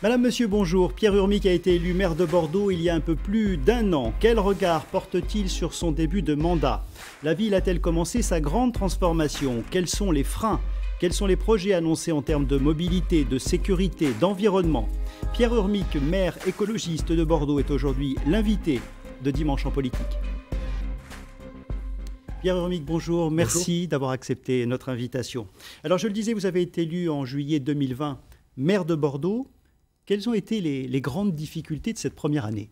Madame, Monsieur, bonjour. Pierre Urmic a été élu maire de Bordeaux il y a un peu plus d'un an. Quel regard porte-t-il sur son début de mandat La ville a-t-elle commencé sa grande transformation Quels sont les freins Quels sont les projets annoncés en termes de mobilité, de sécurité, d'environnement Pierre Urmic, maire écologiste de Bordeaux, est aujourd'hui l'invité de Dimanche en politique. Pierre Urmic, bonjour. Merci d'avoir accepté notre invitation. Alors, je le disais, vous avez été élu en juillet 2020 maire de Bordeaux quelles ont été les, grandes difficultés de cette première année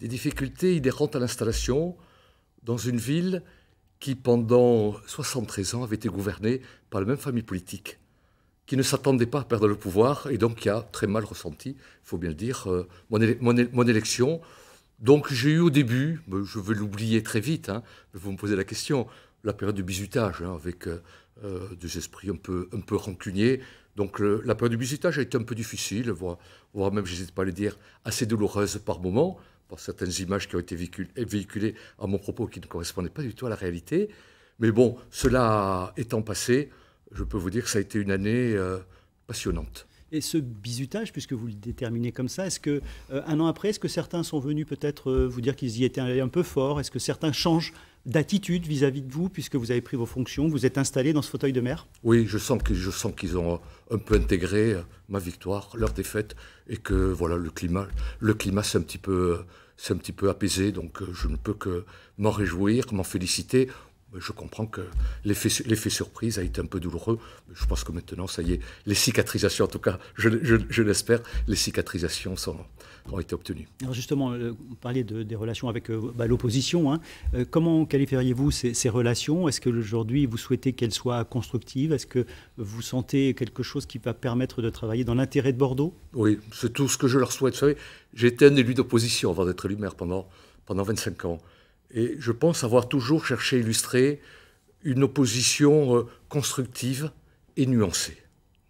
Des difficultés inhérentes à l'installation dans une ville qui, pendant 73 ans, avait été gouvernée par la même famille politique, qui ne s'attendait pas à perdre le pouvoir et donc qui a très mal ressenti, il faut bien le dire, euh, mon, élection. Donc j'ai eu au début, je veux l'oublier très vite, hein, vous me posez la question, la période du bizutage, hein, avec euh, euh, des esprits un peu, un peu rancuniers, donc euh, la période du bizutage a été un peu difficile, voire, voire même, j'hésite pas à le dire, assez douloureuse par moments, par certaines images qui ont été véhiculées à mon propos qui ne correspondaient pas du tout à la réalité. Mais bon, cela étant passé, je peux vous dire que ça a été une année euh, passionnante. Et ce bizutage, puisque vous le déterminez comme ça, est-ce que euh, un an après, est-ce que certains sont venus peut-être vous dire qu'ils y étaient un peu forts Est-ce que certains changent d'attitude vis-à-vis de vous, puisque vous avez pris vos fonctions, vous êtes installé dans ce fauteuil de maire Oui, je sens, que, je sens qu'ils ont euh, un peu intégré euh, ma victoire, leur défaite, et que voilà, le climat, le climat c'est un petit peu euh, un petit peu apaisé, donc je ne peux que m'en réjouir, m'en féliciter je comprends que l'effet surprise a été un peu douloureux. Je pense que maintenant, ça y est, les cicatrisations, en tout cas, je, l'espère, les cicatrisations ont été obtenues. Alors justement, euh, vous parliez des relations avec euh, bah, l'opposition. Hein. Euh, comment qualifieriez-vous ces, relations Est-ce qu'aujourd'hui, vous souhaitez qu'elles soient constructives Est-ce que vous sentez quelque chose qui va permettre de travailler dans l'intérêt de Bordeaux Oui, c'est tout ce que je leur souhaite. Vous savez, j'ai été un élu d'opposition avant d'être élu maire pendant, pendant 25 ans. Et je pense avoir toujours cherché à illustrer une opposition euh, constructive et nuancée.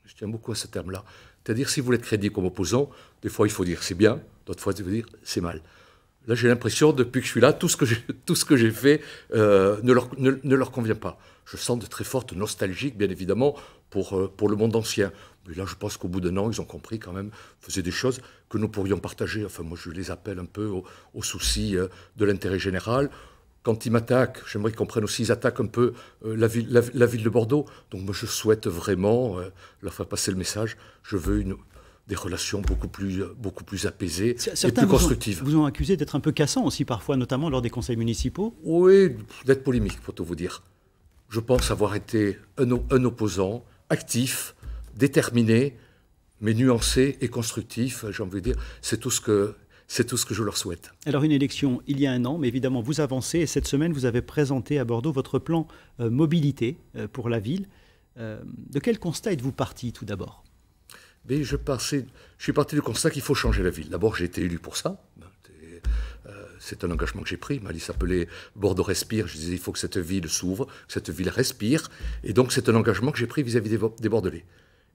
Je tiens beaucoup à ce terme-là. C'est-à-dire, si vous être crédit comme opposant, des fois il faut dire c'est bien, d'autres fois il faut dire c'est mal. Là, j'ai l'impression, depuis que je suis là, tout ce que j'ai, tout ce que j'ai fait euh, ne, leur, ne, leur convient pas. Je sens de très fortes nostalgiques, bien évidemment, pour, euh, pour le monde ancien. Mais là, je pense qu'au bout d'un an, ils ont compris quand même, faisaient des choses que nous pourrions partager. Enfin, moi, je les appelle un peu au, soucis souci euh, de l'intérêt général. Quand ils m'attaquent, j'aimerais qu'ils comprennent aussi, ils attaquent un peu la, ville, ville de Bordeaux. Donc, moi, je souhaite vraiment leur faire passer le message. Je veux une, des relations beaucoup plus, beaucoup plus apaisées et plus constructives. Ont, vous ont accusé d'être un peu cassant aussi parfois, notamment lors des conseils municipaux Oui, d'être polémique, pour tout vous dire. Je pense avoir été un, un opposant actif, déterminé, mais nuancé et constructif, j'ai envie de dire. C'est tout ce que c'est tout ce que je leur souhaite. Alors une élection il y a un an, mais évidemment vous avancez et cette semaine vous avez présenté à Bordeaux votre plan euh, mobilité euh, pour la ville. Euh, de quel constat êtes-vous parti tout d'abord mais je, je suis parti du constat qu'il faut changer la ville. D'abord, j'ai été élu pour ça. Euh, c'est un engagement que j'ai pris. Mali s'appelait Bordeaux Respire. Je disais, il faut que cette ville s'ouvre, que cette ville respire. Et donc, c'est un engagement que j'ai pris vis-à-vis des Bordelais.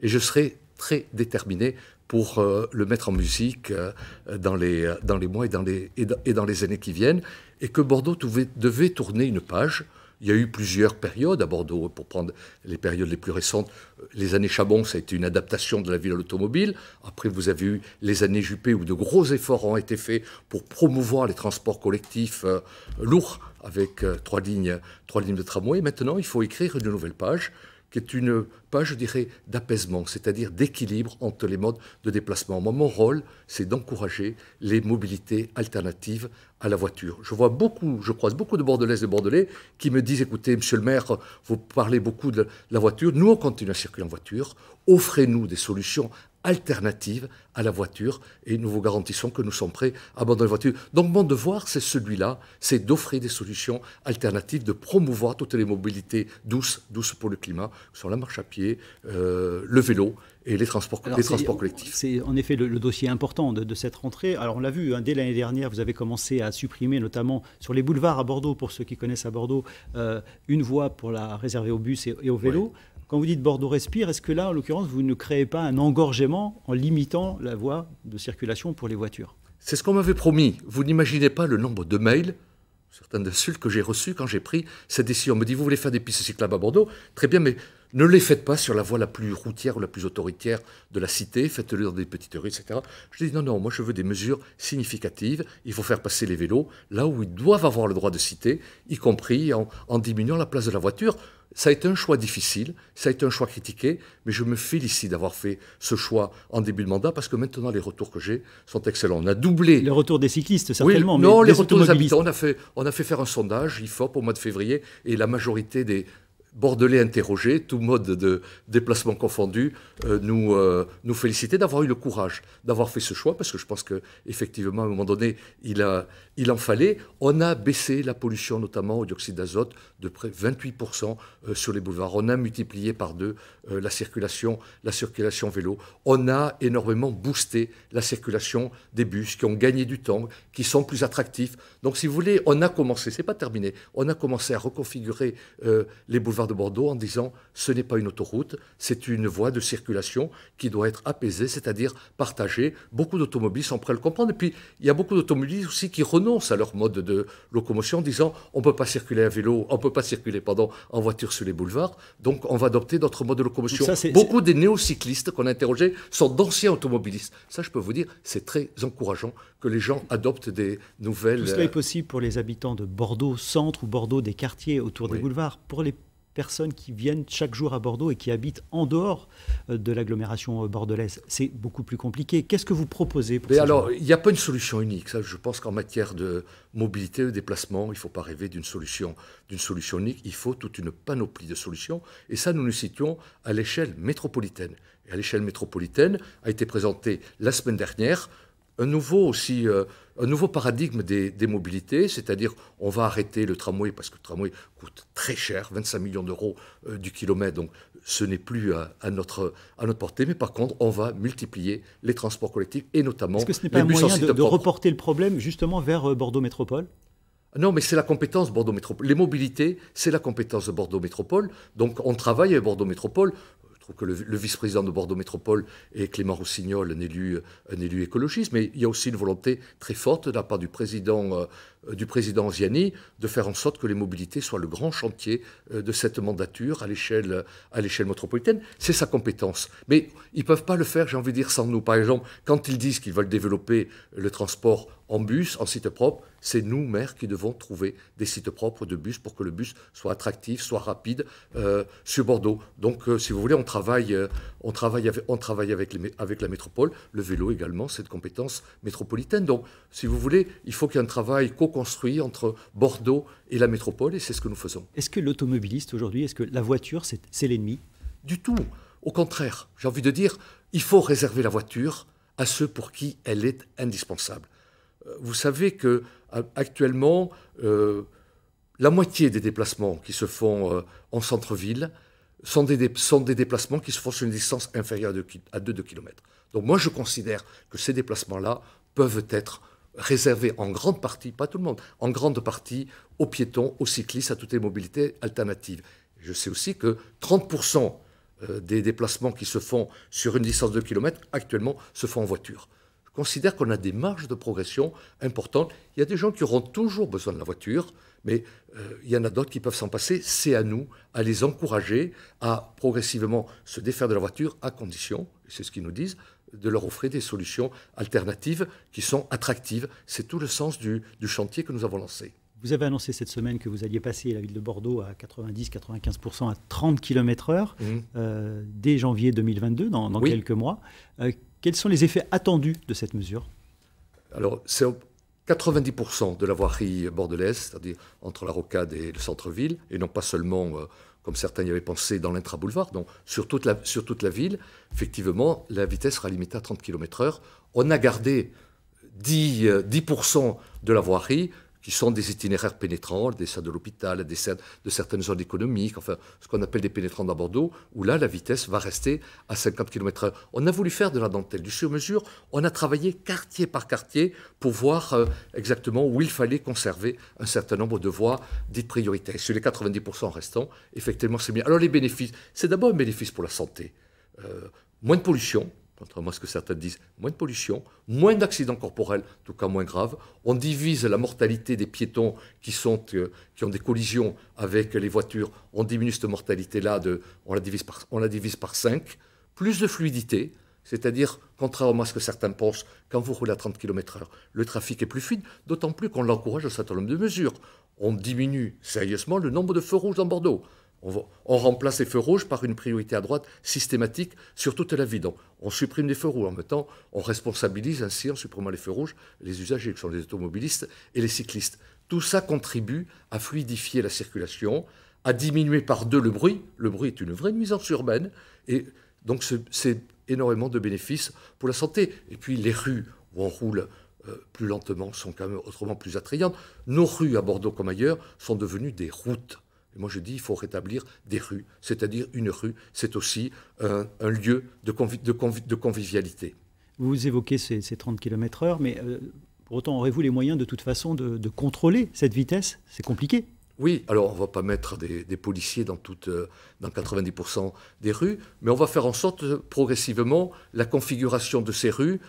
Et je serai très déterminé pour euh, le mettre en musique euh, dans, les, dans les mois et dans les, et dans, les années qui viennent. Et que Bordeaux devait tourner une page il y a eu plusieurs périodes à Bordeaux, pour prendre les périodes les plus récentes. Les années Chabon, ça a été une adaptation de la ville à l'automobile. Après, vous avez eu les années Juppé, où de gros efforts ont été faits pour promouvoir les transports collectifs euh, lourds, avec euh, trois, lignes, trois lignes de tramway. Maintenant, il faut écrire une nouvelle page qui est une page, je dirais, d'apaisement, c'est-à-dire d'équilibre entre les modes de déplacement. Moi, mon rôle, c'est d'encourager les mobilités alternatives à la voiture. Je vois beaucoup, je croise beaucoup de Bordelaises et Bordelais qui me disent, écoutez, monsieur le maire, vous parlez beaucoup de la voiture, nous, on continue à circuler en voiture, offrez-nous des solutions alternative à la voiture et nous vous garantissons que nous sommes prêts à abandonner la voiture. Donc mon devoir, c'est celui-là, c'est d'offrir des solutions alternatives, de promouvoir toutes les mobilités douces, douces pour le climat, que sont la marche à pied, euh, le vélo et les transports, transports collectifs. C'est en effet le, dossier important de, cette rentrée. Alors on l'a vu, hein, dès l'année dernière, vous avez commencé à supprimer notamment sur les boulevards à Bordeaux, pour ceux qui connaissent à Bordeaux, euh, une voie pour la réserver au bus et, au vélo. Quand vous dites Bordeaux respire, est-ce que là, en l'occurrence, vous ne créez pas un engorgement en limitant la voie de circulation pour les voitures C'est ce qu'on m'avait promis. Vous n'imaginez pas le nombre de mails, certains insultes que j'ai reçus quand j'ai pris cette décision. On me dit, vous voulez faire des pistes cyclables à Bordeaux Très bien, mais ne les faites pas sur la voie la plus routière ou la plus autoritaire de la cité, faites-le dans des petites rues, etc. Je dis non, non, moi je veux des mesures significatives, il faut faire passer les vélos là où ils doivent avoir le droit de citer, y compris en, en diminuant la place de la voiture. Ça a été un choix difficile, ça a été un choix critiqué, mais je me félicite d'avoir fait ce choix en début de mandat parce que maintenant les retours que j'ai sont excellents. On a doublé. Les retours des cyclistes, certainement. mais non, les retours des habitants. On a, fait, on a fait faire un sondage, IFOP, au mois de février, et la majorité des, Bordelais interrogé, tout mode de déplacement confondu, euh, nous, euh, nous féliciter d'avoir eu le courage d'avoir fait ce choix, parce que je pense que effectivement, à un moment donné, il, a, il en fallait. On a baissé la pollution, notamment au dioxyde d'azote, de près 28% euh, sur les boulevards. On a multiplié par deux la circulation, la circulation vélo. On a énormément boosté la circulation des bus qui ont gagné du temps, qui sont plus attractifs. Donc, si vous voulez, on a commencé, c'est pas terminé, on a commencé à reconfigurer les boulevards de Bordeaux en disant ce n'est pas une autoroute, c'est une voie de circulation qui doit être apaisée, c'est-à-dire partagée. Beaucoup d'automobilistes sont prêts à le comprendre. Et puis, il y a beaucoup d'automobilistes aussi qui renoncent à leur mode de locomotion en disant on ne peut pas circuler à vélo, on ne peut pas circuler pendant en voiture sur les boulevards, donc on va adopter notre mode de locomotion. beaucoup des néocyclistes qu'on a interrogés sont d'anciens automobilistes. Ça, je peux vous dire, c'est très encourageant que les gens adoptent des nouvelles. Tout cela est euh, possible pour les habitants de Bordeaux centre ou Bordeaux des quartiers autour des boulevards. Pour les personnes qui viennent chaque jour à Bordeaux et qui habitent en dehors euh, de l'agglomération euh, bordelaise. C'est beaucoup plus compliqué. Qu'est-ce que vous proposez Alors, il n'y a pas une solution unique. Ça, je pense qu'en matière de mobilité, de déplacement, il ne faut pas rêver d'une solution, d'une solution unique. Il faut toute une panoplie de solutions. Et ça, nous nous situons à l'échelle métropolitaine. Et à l'échelle métropolitaine a été présentée la semaine dernière un nouveau aussi, euh, un nouveau paradigme des, mobilités, c'est-à-dire on va arrêter le tramway parce que le tramway coûte très cher, 25 millions d'euros euh, du kilomètre, donc ce n'est plus à, notre, à notre portée, mais par contre on va multiplier les transports collectifs et notamment... Est-ce que ce n'est pas un moyen de, de reporter le problème justement vers euh, Bordeaux Métropole non, mais c'est la compétence Bordeaux Métropole. Les mobilités, c'est la compétence de Bordeaux Métropole. Donc, on travaille avec Bordeaux Métropole que le, vice-président de Bordeaux Métropole est Clément Roussignol, un élu, un élu écologiste, mais il y a aussi une volonté très forte de la part du président euh, euh, du président Ziani de faire en sorte que les mobilités soient le grand chantier euh, de cette mandature à l'échelle, à l'échelle métropolitaine. C'est sa compétence. Mais ils ne peuvent pas le faire, j'ai envie de dire, sans nous. Par exemple, quand ils disent qu'ils veulent développer le transport en bus, en site propre, c'est nous, maires, qui devons trouver des sites propres de bus pour que le bus soit attractif, soit rapide euh, sur Bordeaux. Donc, si vous voulez, on travaille, on travaille, avec, on travaille avec, les, avec la métropole. Le vélo également, c'est de compétence métropolitaine. Donc, si vous voulez, il faut qu'il y ait un travail co construit entre Bordeaux et la métropole, et c'est ce que nous faisons. Est-ce que l'automobiliste aujourd'hui, est-ce que la voiture, c'est l'ennemi Du tout. Au contraire, j'ai envie de dire, il faut réserver la voiture à ceux pour qui elle est indispensable. Euh, vous savez que euh, actuellement, euh, la moitié des déplacements qui se font en centre-ville sont des, déplacements qui se font sur une distance inférieure à à 2 km. Donc moi, je considère que ces déplacements-là peuvent être réservé en grande partie, pas tout le monde, en grande partie aux piétons, aux cyclistes, à toutes les mobilités alternatives. Je sais aussi que 30% euh, des déplacements qui se font sur une distance de kilomètres actuellement se font en voiture. Je considère qu'on a des marges de progression importantes. Il y a des gens qui auront toujours besoin de la voiture, mais euh, il y en a d'autres qui peuvent s'en passer. C'est à nous à les encourager à progressivement se défaire de la voiture à condition, et c'est ce qu'ils nous disent, de leur offrir des solutions alternatives qui sont attractives. C'est tout le sens du, chantier que nous avons lancé. Vous avez annoncé cette semaine que vous alliez passer la ville de Bordeaux à 90-95% à 30 km/h euh, dès janvier 2022, dans, quelques mois. Euh, quels sont les effets attendus de cette mesure Alors, c'est 90% de la voirie bordelaise, c'est-à-dire entre la rocade et le centre-ville, et non pas seulement euh, comme certains y avaient pensé, dans l'intra-boulevard, donc sur toute, la, sur toute la ville, effectivement, la vitesse sera limitée à 30 km/h. On a gardé 10%, 10 euh, de la voirie qui sont des itinéraires pénétrants, des salles de l'hôpital, des scènes de certaines zones économiques, enfin ce qu'on appelle des pénétrants à Bordeaux, où là la vitesse va rester à 50 km/h. On a voulu faire de la dentelle, du sur-mesure, on a travaillé quartier par quartier pour voir euh, exactement où il fallait conserver un certain nombre de voies dites prioritaires. sur les 90% restants, effectivement c'est bien. Alors les bénéfices, c'est d'abord un bénéfice pour la santé. Euh, moins de pollution, contrairement à ce que certains disent, moins de pollution, moins d'accidents corporels, en tout cas moins graves. On divise la mortalité des piétons qui, sont, euh, qui ont des collisions avec les voitures. On diminue cette mortalité-là, on, la divise par, on la divise par 5. Plus de fluidité, c'est-à-dire, contrairement à ce que certains pensent, quand vous roulez à 30 km/h, le trafic est plus fluide, d'autant plus qu'on l'encourage au certain nombre de mesures. On diminue sérieusement le nombre de feux rouges en Bordeaux. On, remplace les feux rouges par une priorité à droite systématique sur toute la ville. Donc, on supprime les feux rouges. En même temps, on responsabilise ainsi, en supprimant les feux rouges, les usagers, qui sont les automobilistes et les cyclistes. Tout ça contribue à fluidifier la circulation, à diminuer par deux le bruit. Le bruit est une vraie nuisance urbaine. Et donc, c'est énormément de bénéfices pour la santé. Et puis, les rues où on roule euh, plus lentement sont quand même autrement plus attrayantes. Nos rues à Bordeaux comme ailleurs sont devenues des routes moi, je dis, il faut rétablir des rues, c'est-à-dire une rue, c'est aussi un, lieu de, convivialité. Vous évoquez ces, 30 km/h, mais euh, pour autant, aurez-vous les moyens de toute façon de, contrôler cette vitesse C'est compliqué. Oui, alors on ne va pas mettre des, policiers dans, euh, dans 90% des rues, mais on va faire en sorte euh, progressivement la configuration de ces rues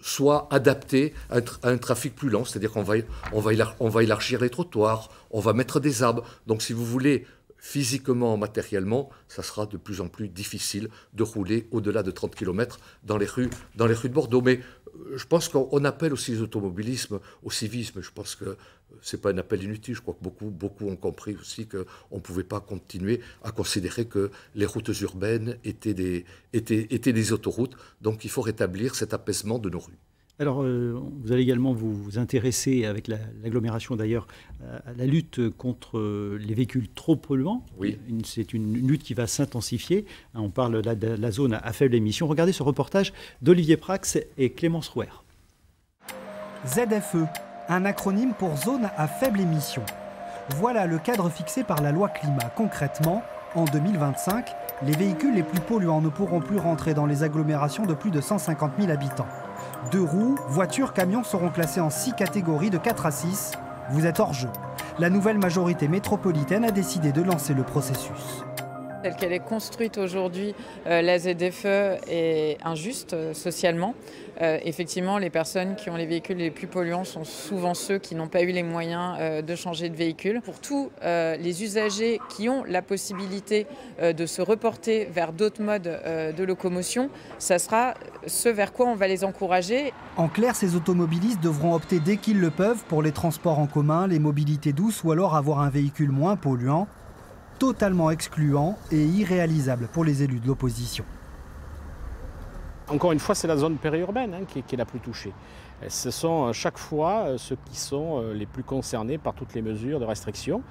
soit adapté à un, trafic plus lent, c'est-à-dire qu'on va, on va, élargir les trottoirs, on va mettre des arbres. Donc si vous voulez, physiquement, matériellement, ça sera de plus en plus difficile de rouler au-delà de 30 km dans les rues, dans les rues de Bordeaux. Mais euh, je pense qu'on appelle aussi l'automobilisme au civisme. Je pense que ce n'est pas un appel inutile. Je crois que beaucoup, beaucoup ont compris aussi qu'on ne pouvait pas continuer à considérer que les routes urbaines étaient des autoroutes. Donc il faut rétablir cet apaisement de nos rues. Alors, euh, vous allez également vous, intéresser, avec l'agglomération d'ailleurs, à, la lutte contre euh, les véhicules trop polluants. C'est une, lutte qui va s'intensifier. Hein, on parle de la, zone à, à faible émission. Regardez ce reportage d'Olivier Prax et Clémence Rouer. ZFE, un acronyme pour zone à faible émission. Voilà le cadre fixé par la loi climat. Concrètement, en 2025, les véhicules les plus polluants ne pourront plus rentrer dans les agglomérations de plus de 150 000 habitants. Deux roues, voitures, camions seront classés en six catégories de 4 à 6. Vous êtes hors jeu. La nouvelle majorité métropolitaine a décidé de lancer le processus. Telle qu'elle est construite aujourd'hui, euh, la ZFE est injuste euh, socialement. Euh, effectivement, les personnes qui ont les véhicules les plus polluants sont souvent ceux qui n'ont pas eu les moyens de changer de véhicule. Pour tous les usagers qui ont la possibilité de se reporter vers d'autres modes de locomotion, ça sera ce vers quoi on va les encourager. En clair, ces automobilistes devront opter dès qu'ils le peuvent pour les transports en commun, les mobilités douces ou alors avoir un véhicule moins polluant totalement excluant et irréalisable pour les élus de l'opposition. Encore une fois, c'est la zone périurbaine hein, qui, est la plus touchée. Ce sont euh, chaque fois euh, ceux qui sont euh, les plus concernés par toutes les mesures de restriction.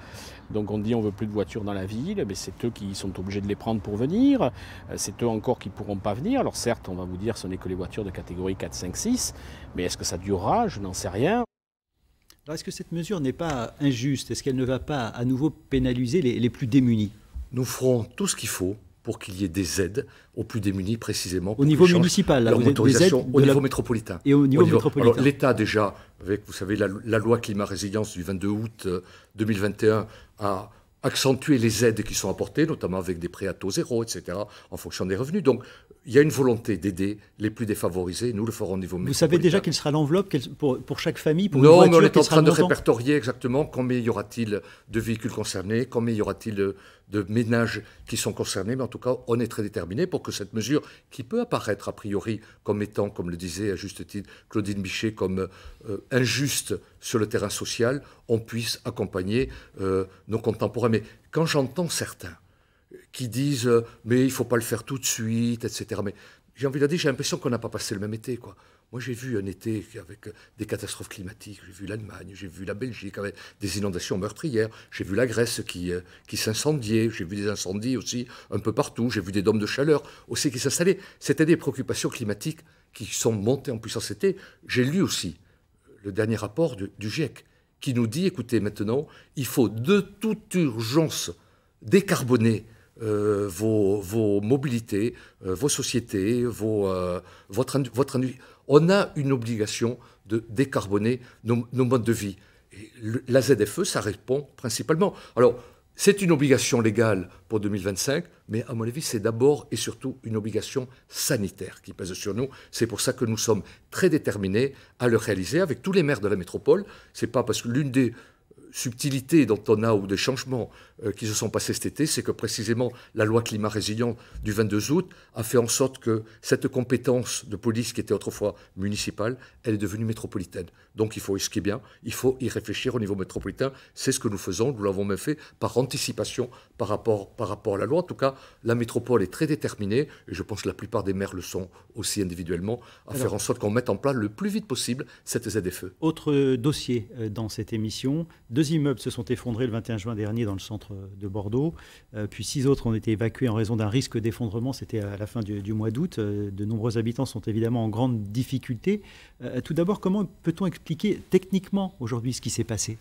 Donc on dit on veut plus de voitures dans la ville, mais c'est eux qui sont obligés de les prendre pour venir. C'est eux encore qui ne pourront pas venir. Alors certes, on va vous dire ce n'est que les voitures de catégorie 4, 5, 6, mais est-ce que ça durera Je n'en sais rien. Alors est-ce que cette mesure n'est pas injuste Est-ce qu'elle ne va pas à nouveau pénaliser les, plus démunis Nous ferons tout ce qu'il faut pour qu'il y ait des aides aux plus démunis précisément. Au niveau municipal, leur aides au niveau métropolitain. Et au niveau, métropolitain. l'État déjà, avec vous savez la, loi climat résilience du 22 août 2021 euh, a accentué les aides qui sont apportées, notamment avec des prêts à taux zéro, etc., en fonction des revenus. Donc il y a une volonté d'aider les plus défavorisés, nous le ferons au niveau Vous savez déjà quelle sera l'enveloppe pour, chaque famille pour Non, on est en train de répertorier exactement combien y aura-t-il de véhicules concernés, combien y aura-t-il de, ménages qui sont concernés, mais en tout cas, on est très déterminé pour que cette mesure, qui peut apparaître a priori comme étant, comme le disait à juste titre Claudine Bichet, comme euh, injuste sur le terrain social, on puisse accompagner euh, nos contemporains. Mais quand j'entends certains, qui disent euh, mais il faut pas le faire tout de suite, etc. Mais j'ai envie de dire, j'ai l'impression qu'on n'a pas passé le même été, quoi. Moi, j'ai vu un été avec euh, des catastrophes climatiques. J'ai vu l'Allemagne, j'ai vu la Belgique avec des inondations meurtrières. J'ai vu la Grèce qui, euh, qui s'incendiait. J'ai vu des incendies aussi un peu partout. J'ai vu des dômes de chaleur aussi qui s'installaient. C'était des préoccupations climatiques qui sont montées en puissance. été. j'ai lu aussi le dernier rapport du GIEC qui nous dit, écoutez, maintenant, il faut de toute urgence décarboner euh, vos, mobilités, euh, vos sociétés, vos, euh, votre, votre industrie. On a une obligation de décarboner nos, modes de vie. la ZFE, ça répond principalement. Alors, c'est une obligation légale pour 2025, mais à mon avis, c'est d'abord et surtout une obligation sanitaire qui pèse sur nous. C'est pour ça que nous sommes très déterminés à le réaliser avec tous les maires de la métropole. C'est pas parce que l'une des subtilités dont on a ou des changements euh, qui se sont passés cet été, c'est que précisément la loi climat résilient du 22 août a fait en sorte que cette compétence de police qui était autrefois municipale, elle est devenue métropolitaine. Donc il faut, ce qui bien, il faut y réfléchir au niveau métropolitain. C'est ce que nous faisons, nous l'avons même fait par anticipation par rapport, par rapport à la loi. En tout cas, la métropole est très déterminée, et je pense que la plupart des maires le sont aussi individuellement, à faire en sorte qu'on mette en place le plus vite possible cette ZFE. Autre dossier euh, dans cette émission, deux immeubles se sont effondrés le 21 juin dernier dans le centre euh, de Bordeaux. Euh, puis six autres ont été évacués en raison d'un risque d'effondrement. C'était à la fin du, mois d'août. Euh, de nombreux habitants sont évidemment en grande difficulté. tout d'abord, comment peut-on expliquer techniquement aujourd'hui ce qui s'est passé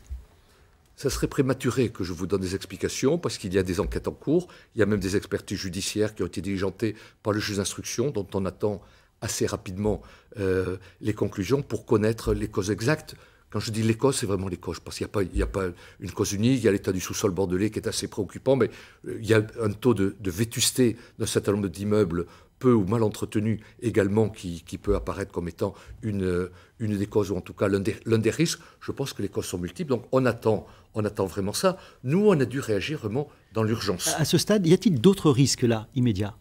ça serait prématuré que je vous donne des explications parce qu'il y a des enquêtes en cours, il y a même des expertises judiciaires qui ont été diligentées par le juge d'instruction dont on attend assez rapidement les conclusions pour connaître les causes exactes quand je dis les causes, c'est vraiment les causes. Parce qu'il n'y a, pas une cause unique. Il y a l'état du sous-sol bordelais qui est assez préoccupant, mais euh, il y a un taux de, vétusté d'un certain nombre d'immeubles peu ou mal entretenus également qui, peut apparaître comme étant euh, une, des causes, ou en tout cas l'un des, risques. Je pense que les causes sont multiples. Donc on attend, on attend vraiment ça. Nous, on a dû réagir vraiment dans l'urgence. À ce stade, y a-t-il d'autres risques là, immédiats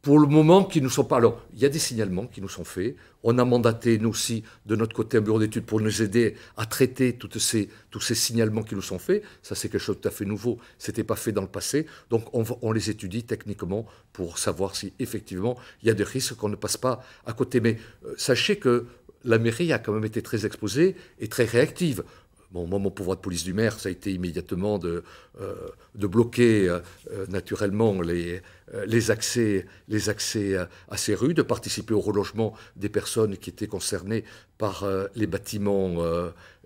pour le moment, qui nous sont pas. Alors, il y a des signalements qui nous sont faits. On a mandaté, nous aussi, de notre côté, un bureau d'études pour nous aider à traiter ces, tous ces signalements qui nous sont faits. Ça, c'est quelque chose de tout à fait nouveau. Ce n'était pas fait dans le passé. Donc, on, les étudie techniquement pour savoir si, effectivement, il y a des risques qu'on ne passe pas à côté. Mais euh, sachez que la mairie a quand même été très exposée et très réactive moi, mon pouvoir de police du maire, ça a été immédiatement de, euh, bloquer euh, euh, naturellement les, accès, les accès à ces rues, de participer au relogement des personnes qui étaient concernées par les bâtiments,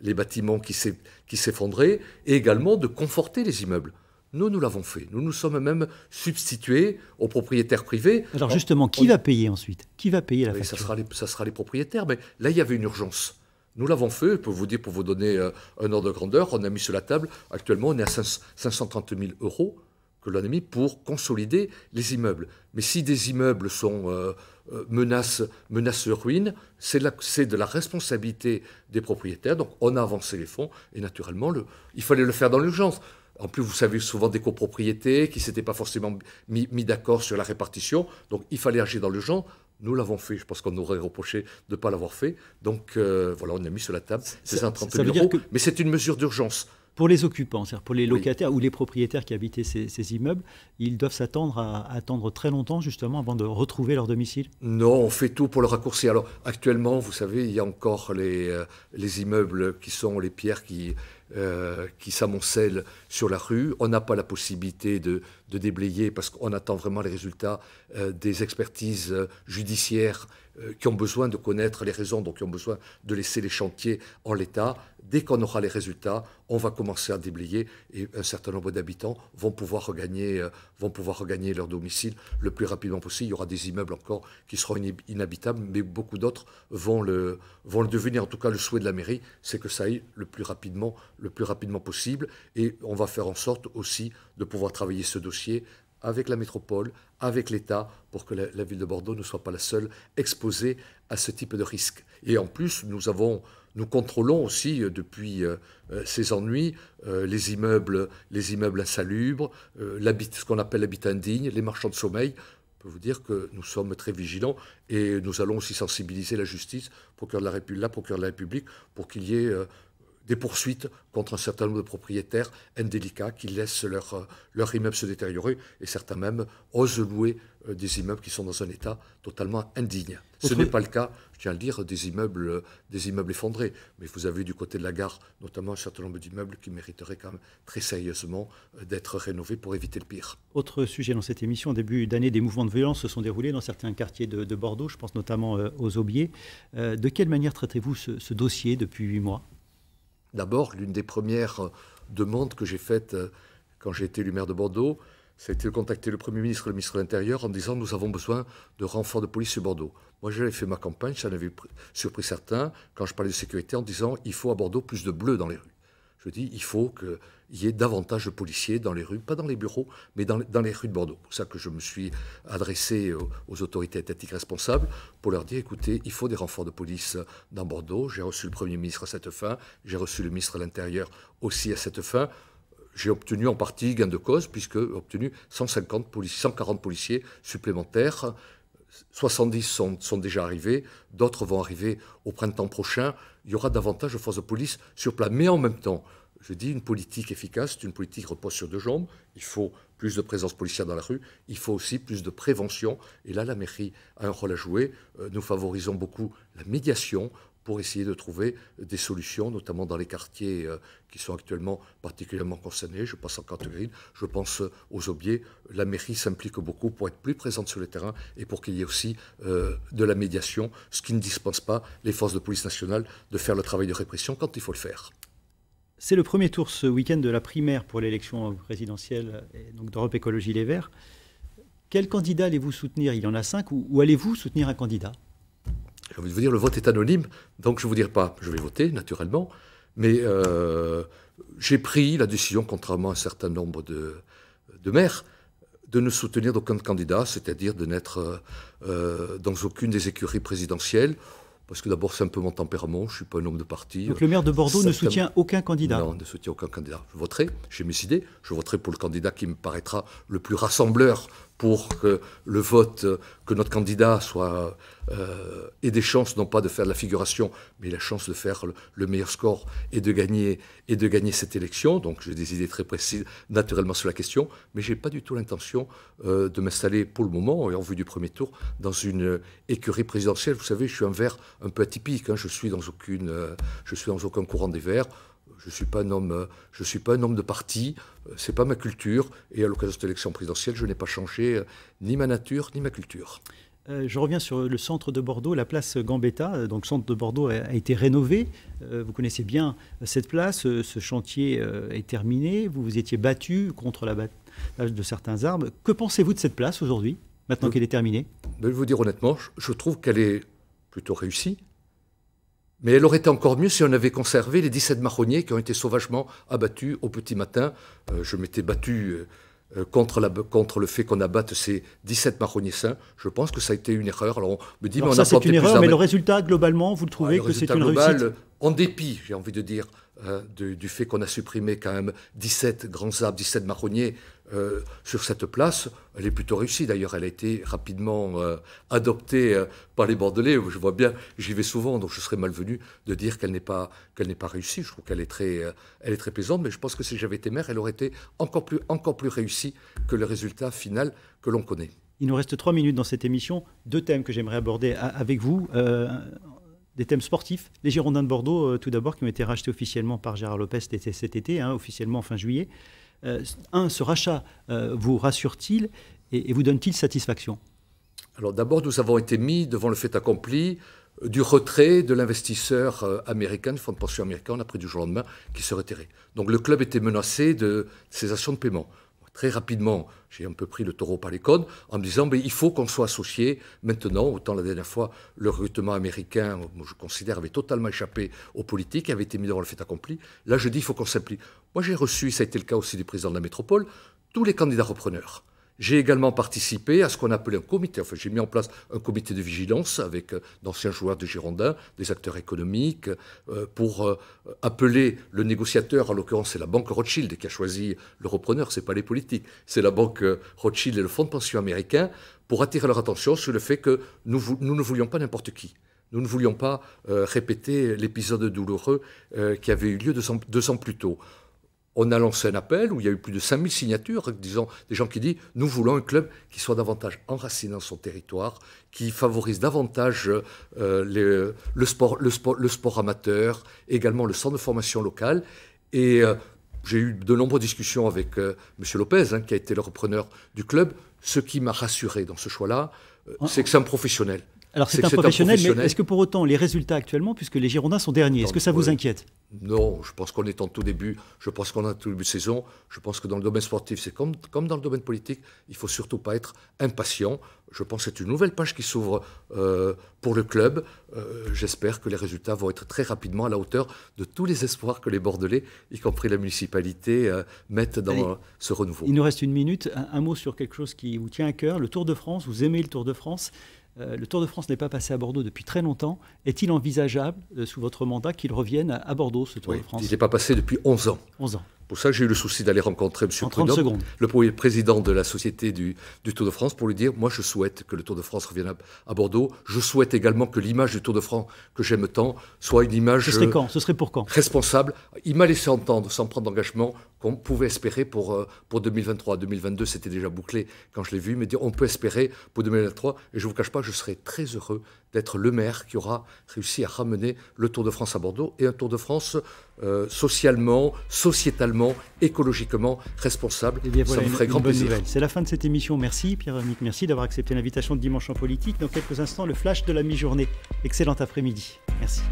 les bâtiments qui s'effondraient, et également de conforter les immeubles. Nous, nous l'avons fait. Nous nous sommes même substitués aux propriétaires privés. Alors justement, qui va payer ensuite Qui va payer la facture ça sera les propriétaires, mais là, il y avait une urgence nous l'avons fait, pour vous dire, pour vous donner euh, un ordre de grandeur, on a mis sur la table, actuellement on est à 530 000 euros que l'on a mis pour consolider les immeubles. Mais si des immeubles sont euh, euh, menaces, ruine, c'est de la responsabilité des propriétaires. Donc on a avancé les fonds et naturellement, il fallait le faire dans l'urgence. En plus, vous savez souvent des copropriétés qui ne s'étaient pas forcément mis d'accord sur la répartition. Donc il fallait agir dans l'urgence. Nous l'avons fait. Je pense qu'on aurait reproché de ne pas l'avoir fait. Donc euh, voilà, on a mis sur la table ces 130 000 euros. Mais c'est une mesure d'urgence. Pour les occupants, c'est-à-dire pour les locataires ou les propriétaires qui habitaient ces, immeubles, ils doivent s'attendre à, attendre très longtemps justement avant de retrouver leur domicile Non, on fait tout pour le raccourcir. Alors actuellement, vous savez, il y a encore les, euh, les immeubles qui sont les pierres qui, euh, qui s'amoncellent sur la rue. On n'a pas la possibilité de, de déblayer, parce qu'on attend vraiment les résultats euh, des expertises euh, judiciaires euh, qui ont besoin de connaître les raisons, donc qui ont besoin de laisser les chantiers en l'état. Dès qu'on aura les résultats, on va commencer à déblayer et un certain nombre d'habitants vont pouvoir regagner, vont pouvoir regagner leur domicile le plus rapidement possible. Il y aura des immeubles encore qui seront inhabitables, mais beaucoup d'autres vont le, vont devenir. En tout cas, le souhait de la mairie, c'est que ça aille le plus rapidement, le plus rapidement possible. Et on va faire en sorte aussi de pouvoir travailler ce dossier avec la métropole, avec l'État, pour que la, ville de Bordeaux ne soit pas la seule exposée à ce type de risque. Et en plus, nous avons, nous contrôlons aussi euh, depuis euh, euh, ces ennuis les immeubles, les immeubles insalubres, ce qu'on appelle l'habitat indigne, les marchands de sommeil. Je peux vous dire que nous sommes très vigilants et nous allons aussi sensibiliser la justice, la République, procureur de la République, pour qu'il y ait des poursuites contre un certain nombre de propriétaires indélicats qui laissent leur, euh, leur immeuble se détériorer et certains même osent louer euh, des immeubles qui sont dans un état totalement indigne. Ce n'est pas le cas, je tiens à le dire, des immeubles, euh, des immeubles effondrés. Mais vous avez du côté de la gare notamment un certain nombre d'immeubles qui mériteraient quand même très sérieusement d'être rénovés pour éviter le pire. Autre sujet dans cette émission, au début d'année, des mouvements de violence se sont déroulés dans certains quartiers de, Bordeaux, je pense notamment aux Aubiers. de quelle manière traitez-vous ce, ce dossier depuis huit mois D'abord, l'une des premières euh, demandes que j'ai faites euh, quand j'ai été maire de Bordeaux, c'était de contacter le Premier ministre et le ministre de l'Intérieur en disant nous avons besoin de renforts de police sur Bordeaux. Moi, j'avais fait ma campagne, ça surpris certains quand je parlais de sécurité en disant il faut à Bordeaux plus de bleus dans les rues. Je dis il faut que il y ait davantage de policiers dans les rues, pas dans les bureaux, mais dans, les rues de Bordeaux. C'est pour ça que je me suis adressé aux, autorités étatiques responsables pour leur dire, écoutez, il faut des renforts de police dans Bordeaux. J'ai reçu le Premier ministre à cette fin, j'ai reçu le ministre de l'Intérieur aussi à cette fin j'ai obtenu en partie gain de cause, puisque j'ai obtenu 150 policiers, 140 policiers supplémentaires. 70 sont, sont déjà arrivés, d'autres vont arriver au printemps prochain. Il y aura davantage de forces de police sur place. Mais en même temps, je dis, une politique efficace, une politique repose sur deux jambes. Il faut plus de présence policière dans la rue, il faut aussi plus de prévention. Et là, la mairie a un rôle à jouer. Euh, nous favorisons beaucoup la médiation pour essayer de trouver des solutions, notamment dans les quartiers euh, qui sont actuellement particulièrement concernés. Je pense en Cantegrine, je pense euh, aux Aubiers. La mairie s'implique beaucoup pour être plus présente sur le terrain et pour qu'il y ait aussi de la médiation, ce qui ne dispense pas les forces de police nationale de faire le travail de répression quand il faut le faire. C'est le premier tour ce week-end de la primaire pour l'élection présidentielle d'Europe Écologie Les Verts. Quel candidat allez-vous soutenir Il y en a cinq, ou, allez-vous soutenir un candidat Je vais vous dire, le vote est anonyme, donc je ne vous dirai pas, je vais voter naturellement, mais euh, j'ai pris la décision, contrairement à un certain nombre de, maires, de ne soutenir aucun candidat, c'est-à-dire de n'être euh, euh, dans aucune des écuries présidentielles parce que d'abord, c'est un peu mon tempérament, je ne suis pas un homme de parti. Donc le maire de Bordeaux ne soutient aucun candidat Non, ne soutient aucun candidat. Je voterai, j'ai mes idées, je voterai pour le candidat qui me paraîtra le plus rassembleur pour que le vote, que notre candidat soit, ait euh, des chances non pas de faire la figuration, mais la chance de faire le, meilleur score et de, gagner, et de gagner cette élection. Donc j'ai des idées très précises naturellement sur la question, mais je n'ai pas du tout l'intention euh, de m'installer pour le moment, et en vue du premier tour, dans une écurie présidentielle. Vous savez, je suis un verre un peu atypique, hein. je, suis euh, suis dans aucun courant des verts. Je ne suis pas un homme, euh, je suis pas un homme de parti, euh, c'est pas ma culture. Et à l'occasion de cette élection présidentielle, je n'ai pas changé euh, ni ma nature ni ma culture. je reviens sur le centre de Bordeaux, la place Gambetta. Donc, le centre de Bordeaux a, été rénové. vous connaissez bien cette place. ce chantier est terminé. Vous vous étiez battu contre l'abattage de certains arbres. Que pensez-vous de cette place aujourd'hui, maintenant qu'elle est terminée ben, Je vais vous dire honnêtement, je trouve qu'elle est plutôt réussie. Mais elle aurait été encore mieux si on avait conservé les 17 marronniers qui ont été sauvagement abattus au petit matin. Euh, je m'étais battu euh, euh, contre, la, contre, le fait qu'on abatte ces 17 marronniers sains. Je pense que ça a été une erreur. Alors on me dit, mais ça, c'est une erreur, mais le résultat, globalement, vous ah, le trouvez que c'est une global, réussite En dépit, j'ai envie de dire, du fait qu'on a supprimé quand même 17 grands arbres, 17 marronniers, euh, sur cette place, elle est plutôt réussie. D'ailleurs, elle a été rapidement euh, adoptée euh, par les Bordelais. Je vois bien, j'y vais souvent, donc je serais malvenu de dire qu'elle n'est pas, qu'elle pas réussie. Je trouve qu'elle est très, elle est très plaisante, mais je pense que si j'avais été maire, elle aurait été encore plus, encore plus réussie que le résultat final que l'on connaît. Il nous reste trois minutes dans cette émission. Deux thèmes que j'aimerais aborder avec vous des thèmes sportifs. Les Girondins de Bordeaux, tout d'abord, qui ont été rachetés officiellement par Gérard Lopez cet été, hein, officiellement fin juillet. Euh, un, ce rachat euh, vous rassure-t-il et, vous donne-t-il satisfaction Alors d'abord, nous avons été mis devant le fait accompli euh, du retrait de l'investisseur américain, du fonds de pension américain, on a pris du jour au lendemain, qui se retirait. Donc le club était menacé de cessation de paiement très rapidement, j'ai un peu pris le taureau par les cornes en me disant, mais ben, il faut qu'on soit associé maintenant. Autant la dernière fois, le recrutement américain, je considère, avait totalement échappé aux politiques, avait été mis devant le fait accompli. Là, je dis, il faut qu'on s'implique. Moi, j'ai reçu, ça a été le cas aussi du président de la métropole, tous les candidats repreneurs. J'ai également participé à ce qu'on appelait un comité, enfin j'ai mis en place un comité de vigilance avec euh, d'anciens joueurs de Girondins, des acteurs économiques, euh, pour euh, appeler le négociateur, en l'occurrence c'est la banque Rothschild qui a choisi le repreneur, ce n'est pas les politiques, c'est la banque Rothschild et le fonds de pension américain, pour attirer leur attention sur le fait que nous, ne voulions pas n'importe qui. Nous ne voulions pas répéter l'épisode douloureux qui avait eu lieu deux ans plus tôt on a lancé un appel où il y a eu plus de 5000 signatures, disons, des gens qui disent Nous voulons un club qui soit davantage enraciné dans son territoire, qui favorise davantage euh, le, sport, amateur, également le centre de formation local. Et euh, j'ai eu de nombreuses discussions avec euh, M. Lopez, hein, qui a été le repreneur du club. Ce qui m'a rassuré dans ce choix-là, ah. c'est que c'est un professionnel. Alors c'est un, professionnel, mais est-ce que pour autant les résultats actuellement, puisque les Girondins sont derniers, est-ce que ça vous inquiète Non, je pense qu'on est en tout début, je pense qu'on est en tout début de saison, je pense que dans le domaine sportif, c'est comme, dans le domaine politique, il faut surtout pas être impatient. Je pense que c'est une nouvelle page qui s'ouvre euh, pour le club. Euh, j'espère que les résultats vont être très rapidement à la hauteur de tous les espoirs que les Bordelais, y compris la municipalité, euh, mettent dans ce renouveau. Il nous reste une minute, un mot sur quelque chose qui vous tient à cœur, le Tour de France. Vous aimez le Tour de France euh, le Tour de France n'est pas passé à Bordeaux depuis très longtemps. Est-il envisageable, euh, sous votre mandat, qu'il revienne à, Bordeaux, ce Tour de France Il n'est pas passé depuis 11 ans. 11 ans. Pour ça, j'ai eu le souci d'aller rencontrer M. Prudhomme, le premier président de la Société du, Tour de France, pour lui dire Moi, je souhaite que le Tour de France revienne à, Bordeaux. Je souhaite également que l'image du Tour de France que j'aime tant soit une image. quand Ce serait euh, Responsable. Il m'a laissé entendre, sans prendre d'engagement, qu'on pouvait espérer pour, euh, pour 2023. 2022, c'était déjà bouclé quand je l'ai vu, mais on peut espérer pour 2023. Et je ne vous cache pas, je serais très heureux d'être le maire qui aura réussi à ramener le Tour de France à Bordeaux et un Tour de France euh, socialement, sociétalement, écologiquement responsable. Et eh bien, grand plaisir. C'est la fin de cette émission. Merci Pierre-Amic, merci d'avoir accepté l'invitation de Dimanche en politique. Dans quelques instants, le flash de la mi-journée. Excellent après-midi. Merci.